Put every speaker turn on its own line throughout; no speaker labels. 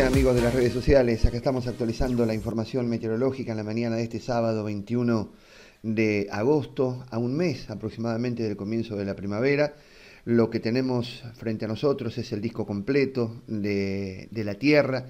amigos de las redes sociales. Acá estamos actualizando la información meteorológica en la mañana de este sábado 21 de agosto, a un mes aproximadamente del comienzo de la primavera. Lo que tenemos frente a nosotros es el disco completo de, la Tierra.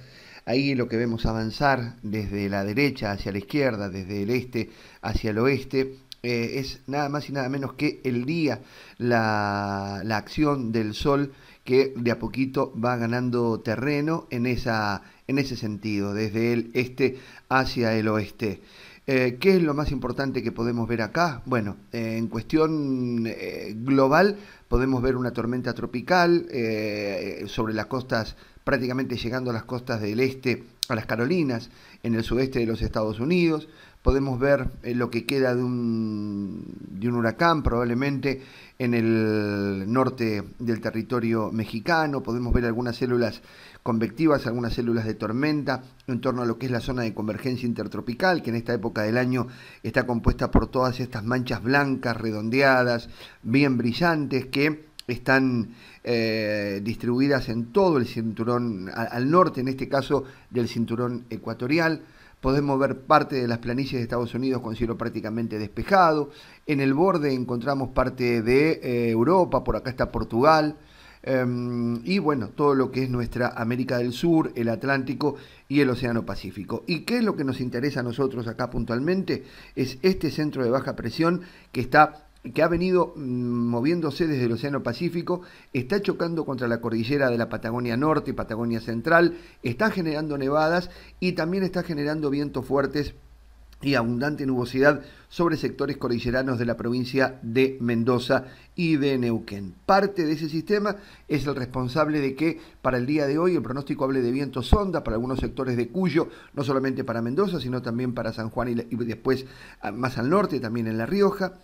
Ahí lo que vemos avanzar desde la derecha hacia la izquierda, desde el este hacia el oeste, eh, es nada más y nada menos que el día, la acción del Sol que de a poquito va ganando terreno en, esa, en ese sentido, desde el este hacia el oeste. Eh, ¿Qué es lo más importante que podemos ver acá? Bueno, eh, en cuestión eh, global podemos ver una tormenta tropical sobre las costas, prácticamente llegando a las costas del este, a las Carolinas, en el sudeste de los Estados Unidos podemos ver eh, lo que queda de un, huracán probablemente en el norte del territorio mexicano, podemos ver algunas células convectivas, algunas células de tormenta en torno a lo que es la zona de convergencia intertropical, que en esta época del año está compuesta por todas estas manchas blancas, redondeadas, bien brillantes, que están eh, distribuidas en todo el cinturón, al norte en este caso del cinturón ecuatorial podemos ver parte de las planicies de Estados Unidos con cielo prácticamente despejado, en el borde encontramos parte de eh, Europa, por acá está Portugal, em, y bueno, todo lo que es nuestra América del Sur, el Atlántico y el Océano Pacífico. ¿Y qué es lo que nos interesa a nosotros acá puntualmente? Es este centro de baja presión que está que ha venido mm, moviéndose desde el Océano Pacífico, está chocando contra la cordillera de la Patagonia Norte y Patagonia Central, está generando nevadas y también está generando vientos fuertes y abundante nubosidad sobre sectores cordilleranos de la provincia de Mendoza y de Neuquén. Parte de ese sistema es el responsable de que para el día de hoy el pronóstico hable de vientos sonda para algunos sectores de Cuyo, no solamente para Mendoza, sino también para San Juan y, y después ah, más al norte, también en La Rioja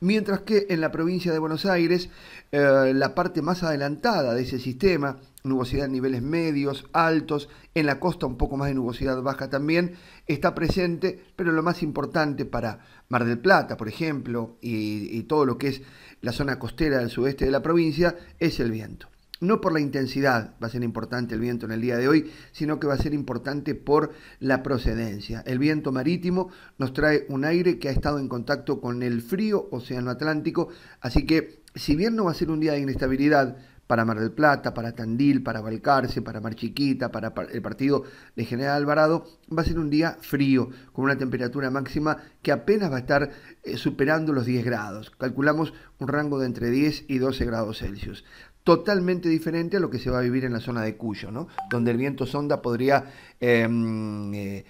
mientras que en la provincia de Buenos Aires, eh, la parte más adelantada de ese sistema, nubosidad en niveles medios, altos, en la costa un poco más de nubosidad baja también, está presente, pero lo más importante para Mar del Plata, por ejemplo, y, y todo lo que es la zona costera del sudeste de la provincia, es el viento no por la intensidad va a ser importante el viento en el día de hoy, sino que va a ser importante por la procedencia. El viento marítimo nos trae un aire que ha estado en contacto con el frío océano Atlántico, así que si bien no va a ser un día de inestabilidad, para Mar del Plata, para Tandil, para Balcarce, para Mar Chiquita, para el partido de General Alvarado, va a ser un día frío, con una temperatura máxima que apenas va a estar eh, superando los 10 grados. Calculamos un rango de entre 10 y 12 grados Celsius totalmente diferente a lo que se va a vivir en la zona de Cuyo, donde el viento sonda podría em, eh,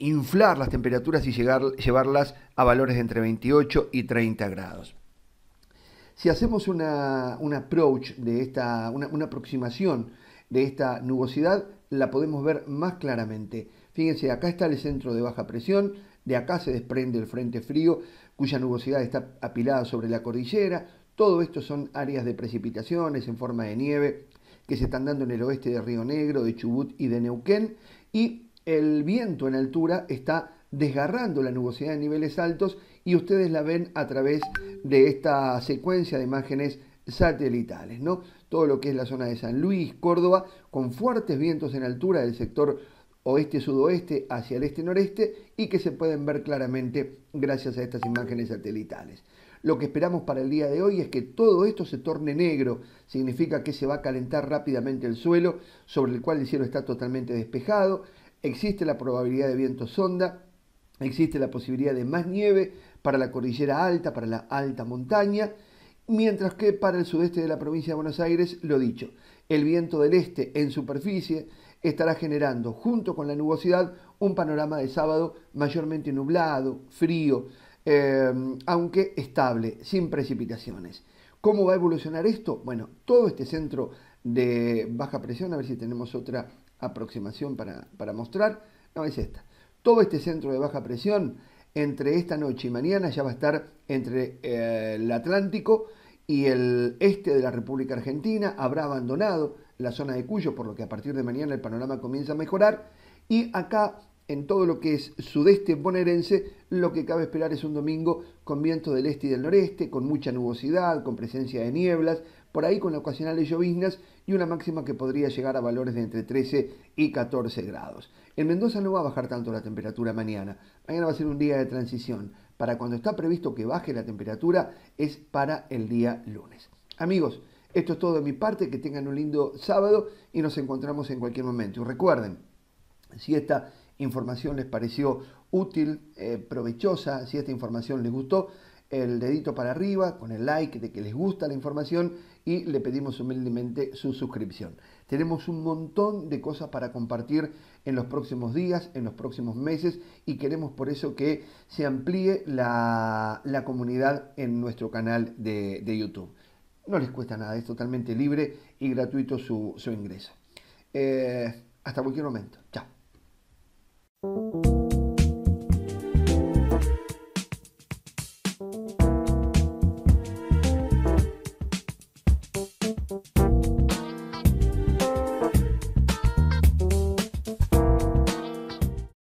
inflar las temperaturas y llegar, llevarlas a valores entre 28 y 30 grados. Si hacemos una, approach de esta, una aproximación de esta nubosidad, la podemos ver más claramente. Fíjense, acá está el centro de baja presión, de acá se desprende el frente frío, cuya nubosidad está apilada sobre la cordillera, todo esto son áreas de precipitaciones en forma de nieve que se están dando en el oeste de Río Negro, de Chubut y de Neuquén. Y el viento en altura está desgarrando la nubosidad de niveles altos y ustedes la ven a través de esta secuencia de imágenes satelitales, ¿no? Todo lo que es la zona de San Luis, Córdoba, con fuertes vientos en altura del sector oeste-sudoeste hacia el este-noreste y que se pueden ver claramente gracias a estas imágenes satelitales. Lo que esperamos para el día de hoy es que todo esto se torne negro, significa que se va a calentar rápidamente el suelo, sobre el cual el cielo está totalmente despejado, existe la probabilidad de viento sonda, existe la posibilidad de más nieve para la cordillera alta, para la alta montaña, mientras que para el sudeste de la provincia de Buenos Aires, lo dicho, el viento del este en superficie estará generando, junto con la nubosidad, un panorama de sábado mayormente nublado, frío, Em, aunque estable, sin precipitaciones. ¿Cómo va a evolucionar esto? Bueno, todo este centro de baja presión, a ver si tenemos otra aproximación para, mostrar, no es esta. Todo este centro de baja presión entre esta noche y mañana ya va a estar entre eh, el Atlántico y el este de la República Argentina, habrá abandonado la zona de Cuyo, por lo que a partir de mañana el panorama comienza a mejorar. Y acá en todo lo que es sudeste bonaerense, lo que cabe esperar es un domingo con vientos del este y del noreste, con mucha nubosidad, con presencia de nieblas, por ahí con ocasionales lloviznas y una máxima que podría llegar a valores de entre 13 y 14 grados. En Mendoza no va a bajar tanto la temperatura mañana, mañana va a ser un día de transición. Para cuando está previsto que baje la temperatura es para el día lunes. Amigos, esto es todo de mi parte, que tengan un lindo sábado y nos encontramos en cualquier momento. recuerden, si esta información les pareció útil, eh, provechosa, si esta información les gustó, el dedito para arriba con el like de que les gusta la información y le pedimos humildemente su suscripción. Tenemos un montón de cosas para compartir en los próximos días, en los próximos meses y queremos por eso que se amplíe la, comunidad en nuestro canal de, YouTube. No les cuesta nada, es totalmente libre y gratuito su, ingreso. Eh, hasta cualquier momento. Chao. thank you